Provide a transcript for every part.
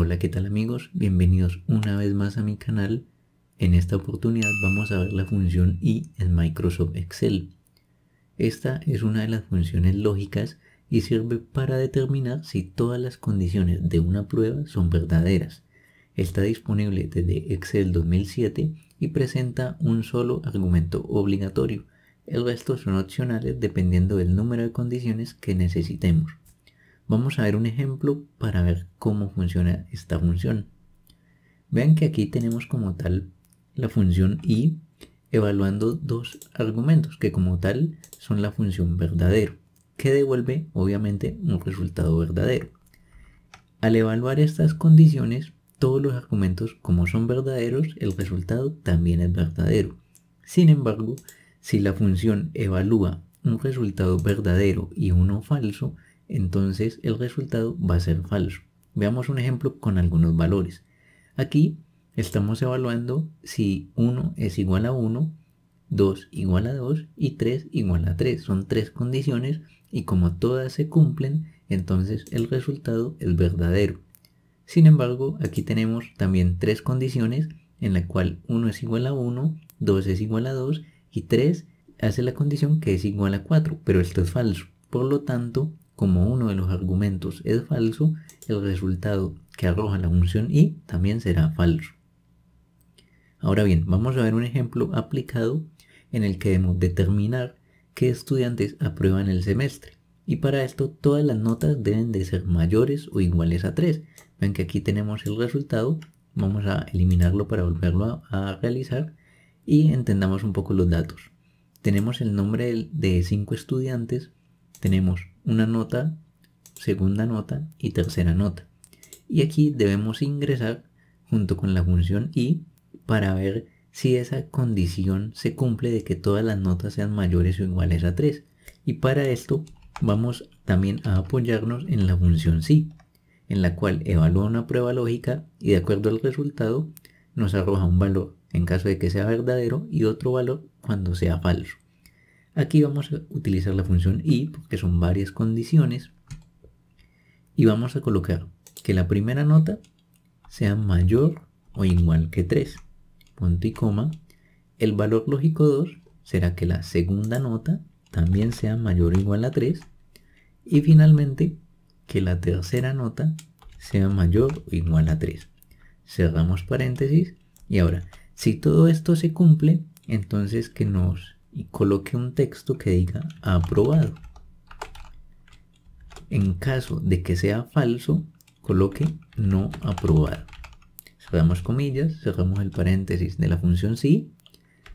Hola, ¿qué tal amigos? Bienvenidos una vez más a mi canal. En esta oportunidad vamos a ver la función I en Microsoft Excel. Esta es una de las funciones lógicas y sirve para determinar si todas las condiciones de una prueba son verdaderas. Está disponible desde Excel 2007 y presenta un solo argumento obligatorio. El resto son opcionales dependiendo del número de condiciones que necesitemos. Vamos a ver un ejemplo para ver cómo funciona esta función. Vean que aquí tenemos como tal la función y evaluando dos argumentos que como tal son la función verdadero, que devuelve obviamente un resultado verdadero. Al evaluar estas condiciones, todos los argumentos como son verdaderos, el resultado también es verdadero. Sin embargo, si la función evalúa un resultado verdadero y uno falso, entonces el resultado va a ser falso. Veamos un ejemplo con algunos valores. Aquí estamos evaluando si 1 es igual a 1, 2 igual a 2 y 3 igual a 3. Son tres condiciones y como todas se cumplen, entonces el resultado es verdadero. Sin embargo, aquí tenemos también tres condiciones en la cual 1 es igual a 1, 2 es igual a 2 y 3 hace la condición que es igual a 4, pero esto es falso. Por lo tanto, como uno de los argumentos es falso, el resultado que arroja la función y también será falso. Ahora bien, vamos a ver un ejemplo aplicado en el que debemos determinar qué estudiantes aprueban el semestre. Y para esto todas las notas deben de ser mayores o iguales a 3. Ven que aquí tenemos el resultado, vamos a eliminarlo para volverlo a, a realizar y entendamos un poco los datos. Tenemos el nombre de 5 estudiantes tenemos una nota, segunda nota y tercera nota. Y aquí debemos ingresar junto con la función i para ver si esa condición se cumple de que todas las notas sean mayores o iguales a 3. Y para esto vamos también a apoyarnos en la función si, en la cual evalúa una prueba lógica y de acuerdo al resultado nos arroja un valor en caso de que sea verdadero y otro valor cuando sea falso. Aquí vamos a utilizar la función y, porque son varias condiciones, y vamos a colocar que la primera nota sea mayor o igual que 3. Punto y coma. El valor lógico 2 será que la segunda nota también sea mayor o igual a 3. Y finalmente, que la tercera nota sea mayor o igual a 3. Cerramos paréntesis. Y ahora, si todo esto se cumple, entonces que nos y coloque un texto que diga aprobado. En caso de que sea falso, coloque no aprobado. Cerramos comillas, cerramos el paréntesis de la función sí,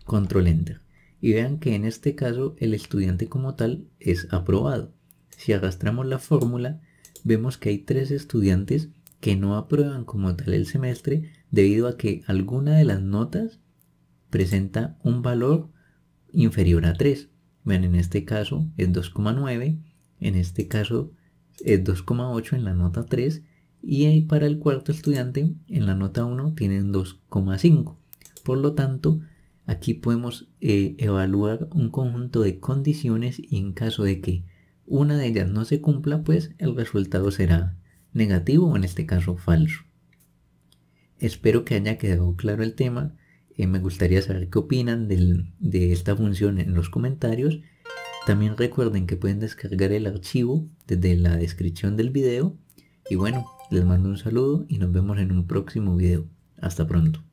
control enter. Y vean que en este caso el estudiante como tal es aprobado. Si arrastramos la fórmula, vemos que hay tres estudiantes que no aprueban como tal el semestre debido a que alguna de las notas presenta un valor inferior a 3. Vean, en este caso es 2,9, en este caso es 2,8 en la nota 3 y ahí para el cuarto estudiante en la nota 1 tienen 2,5. Por lo tanto, aquí podemos eh, evaluar un conjunto de condiciones y en caso de que una de ellas no se cumpla, pues el resultado será negativo o en este caso falso. Espero que haya quedado claro el tema. Eh, me gustaría saber qué opinan de esta función en los comentarios. También recuerden que pueden descargar el archivo desde la descripción del video. Y bueno, les mando un saludo y nos vemos en un próximo video. Hasta pronto.